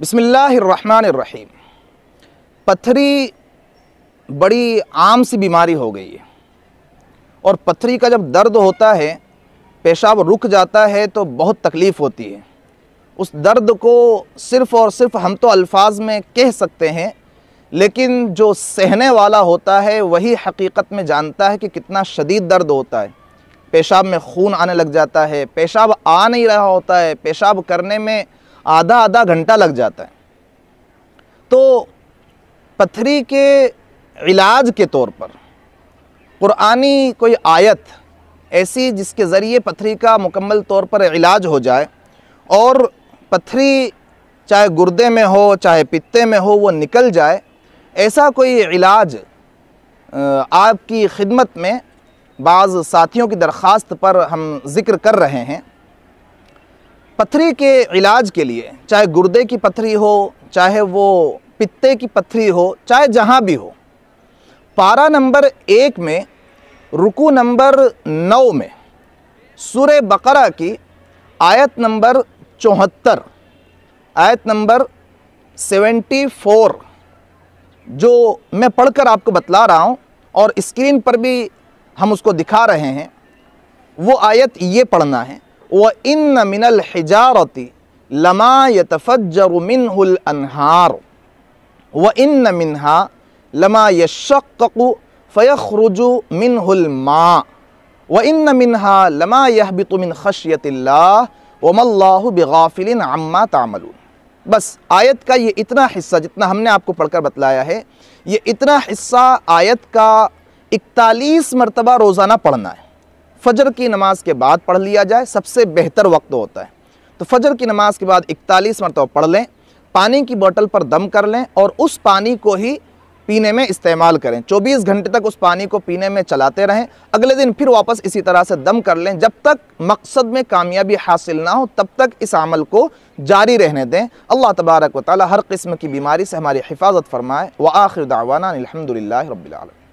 बसमीम पथरी बड़ी आम सी बीमारी हो गई है और पथरी का जब दर्द होता है पेशाब रुक जाता है तो बहुत तकलीफ़ होती है उस दर्द को सिर्फ़ और सिर्फ हम तो अल्फाज में कह सकते हैं लेकिन जो सहने वाला होता है वही हकीकत में जानता है कि कितना शदीद दर्द होता है पेशाब में खून आने लग जाता है पेशाब आ नहीं रहा होता है पेशाब करने में आधा आधा घंटा लग जाता है तो पथरी के इलाज के तौर पर क़ुरानी कोई आयत ऐसी जिसके ज़रिए पथरी का मुकम्मल तौर पर इलाज हो जाए और पथरी चाहे गुर्दे में हो चाहे पित्ते में हो वो निकल जाए ऐसा कोई इलाज आपकी खिदमत में बाज़ साथियों की दरख्वास्त पर हम ज़िक्र कर रहे हैं पथरी के इलाज के लिए चाहे गुर्दे की पथरी हो चाहे वो पित्ते की पथरी हो चाहे जहाँ भी हो पारा नंबर एक में रुकू नंबर नौ में सूर बकरा की आयत नंबर चौहत्तर आयत नंबर सेवेंटी फोर जो मैं पढ़कर आपको बतला रहा हूँ और स्क्रीन पर भी हम उसको दिखा रहे हैं वो आयत ये पढ़ना है व इन मिनल हिजारती लमा यतफजर मिनहुल अनहार व इन मिनहा लमा यशक्कु फ़यखरुजु मिनहुल मा व इन मिनहा लमा यहबित मिन खशियतिल्ला वमल्लाहु बेगाफिलिन अम्मा तामलून बस आयत का ये इतना हिस्सा जितना हमने आपको पढ़कर बतलाया है ये इतना हिस्सा आयत का इकतालीस मरतबा रोज़ाना पढ़ना है फ़जर की नमाज़ के बाद पढ़ लिया जाए सबसे बेहतर वक्त होता है तो फ़जर की नमाज़ के बाद इकतालीस मरतबा पढ़ लें पानी की बोतल पर दम कर लें और उस पानी को ही पीने में इस्तेमाल करें 24 घंटे तक उस पानी को पीने में चलाते रहें अगले दिन फिर वापस इसी तरह से दम कर लें जब तक मकसद में कामयाबी हासिल ना हो तब तक इस अमल को जारी रहने दें अल्लाह तबारक वाली हर किस्म की बीमारी से हमारी हिफाजत फरमाए व आखिर दावाना अलहमदिल्ला रबीआलम